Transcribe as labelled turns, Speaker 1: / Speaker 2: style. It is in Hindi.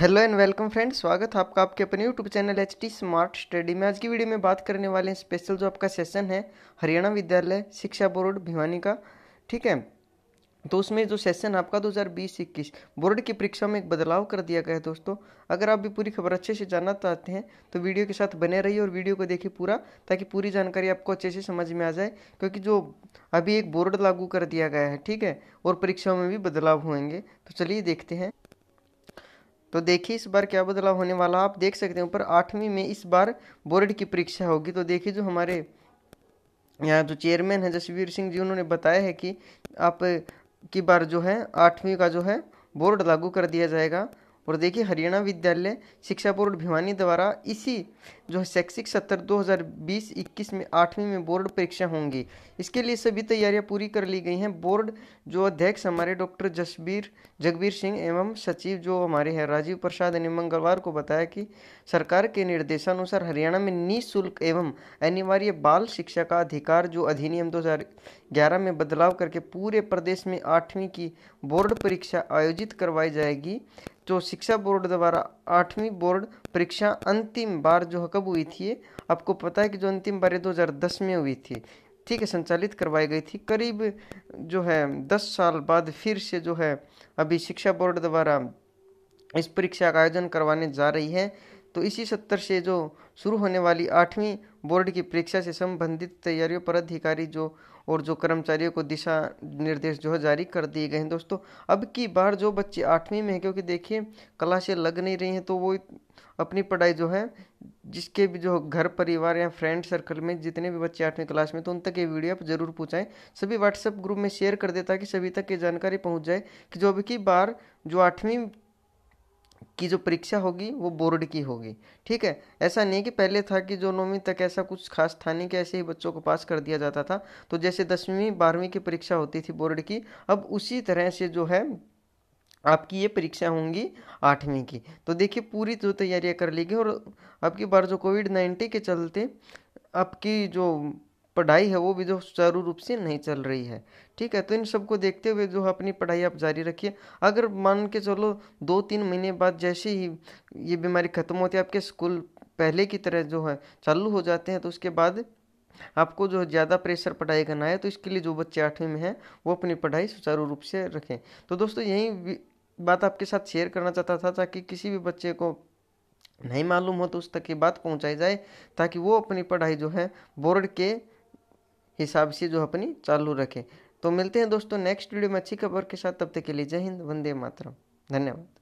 Speaker 1: हेलो एंड वेलकम फ्रेंड्स स्वागत है आपका आपके अपने YouTube channel H T smart study में आज की वीडियो में बात करने वाले हैं स्पेशल जो आपका सेशन है हरियाणा विद्यालय शिक्षा बोर्ड भिवानी का ठीक है तो उसमें जो सेशन आपका 2020-21 बोर्ड की परीक्षा में एक बदलाव कर दिया गया है दोस्तों अगर आप भी पूरी खबर अच्छे से जानना चाहते हैं तो वीडियो के साथ बने रहिए और वीडियो को देखिए पूरा ताकि पूरी जानकारी आपको अच्छे से समझ में आ जाए क्योंकि जो अभी एक बोर्ड लागू कर दिया गया है ठीक है और परीक्षाओं में भी बदलाव होंगे तो चलिए देखते हैं तो देखिए इस बार क्या बदलाव होने वाला आप देख सकते हैं ऊपर आठवीं में इस बार बोर्ड की परीक्षा होगी तो देखिए जो हमारे यहाँ जो चेयरमैन है जसवीर सिंह जी उन्होंने बताया है कि आप की बार जो है आठवीं का जो है बोर्ड लागू कर दिया जाएगा और देखिए हरियाणा विद्यालय शिक्षा बोर्ड भिवानी द्वारा इसी जो है शैक्षिक सत्र 2020-21 में आठवीं में बोर्ड परीक्षा होंगी इसके लिए सभी तैयारियां पूरी कर ली गई हैं बोर्ड जो अध्यक्ष हमारे डॉक्टर जसबीर जगबीर सिंह एवं सचिव जो हमारे हैं राजीव प्रसाद ने मंगलवार को बताया कि सरकार के निर्देशानुसार हरियाणा में निःशुल्क एवं अनिवार्य बाल शिक्षा का अधिकार जो अधिनियम दो में बदलाव करके पूरे प्रदेश में आठवीं की बोर्ड परीक्षा आयोजित करवाई जाएगी जो शिक्षा बोर्ड द्वारा आठवीं बोर्ड परीक्षा अंतिम बार जो कब हुई थी आपको पता है कि जो अंतिम बार दो हज़ार दस में हुई थी ठीक है संचालित करवाई गई थी करीब जो है दस साल बाद फिर से जो है अभी शिक्षा बोर्ड द्वारा इस परीक्षा का आयोजन करवाने जा रही है तो इसी सत्र से जो शुरू होने वाली आठवीं बोर्ड की परीक्षा से संबंधित तैयारियों पर अधिकारी जो और जो कर्मचारियों को दिशा निर्देश जो है जारी कर दिए गए हैं दोस्तों अब की बार जो बच्चे आठवीं में हैं क्योंकि देखिए क्लासें लग नहीं रही हैं तो वो अपनी पढ़ाई जो है जिसके भी जो घर परिवार या फ्रेंड सर्कल में जितने भी बच्चे आठवीं क्लास में तो उन तक ये वीडियो आप जरूर पूछाएं सभी व्हाट्सएप ग्रुप में शेयर कर दे ताकि सभी तक ये जानकारी पहुँच जाए कि जो अब की बार जो आठवीं की जो परीक्षा होगी वो बोर्ड की होगी ठीक है ऐसा नहीं कि पहले था कि जो नौवीं तक ऐसा कुछ खास था नहीं कि ऐसे ही बच्चों को पास कर दिया जाता था तो जैसे दसवीं बारहवीं की परीक्षा होती थी बोर्ड की अब उसी तरह से जो है आपकी ये परीक्षा होंगी आठवीं की तो देखिए पूरी जो तैयारियाँ कर लेगी और आपकी बार जो कोविड नाइन्टीन के चलते आपकी जो पढ़ाई है वो भी जो सुचारू रूप से नहीं चल रही है ठीक है तो इन सबको देखते हुए जो अपनी पढ़ाई आप जारी रखिए अगर मान के चलो दो तीन महीने बाद जैसे ही ये बीमारी खत्म होती है आपके स्कूल पहले की तरह जो है चालू हो जाते हैं तो उसके बाद आपको जो ज़्यादा प्रेशर पढ़ाई करना है तो इसके लिए जो बच्चे आठवीं में हैं वो अपनी पढ़ाई सुचारू रूप से रखें तो दोस्तों यही बात आपके साथ शेयर करना चाहता था ताकि किसी भी बच्चे को नहीं मालूम हो तो उस तक की बात पहुंचाई जाए ताकि वो अपनी पढ़ाई जो है बोर्ड के हिसाब से जो अपनी चालू रखें तो मिलते हैं दोस्तों नेक्स्ट वीडियो में अच्छी खबर के साथ तब तक के लिए जय हिंद वंदे मातरम धन्यवाद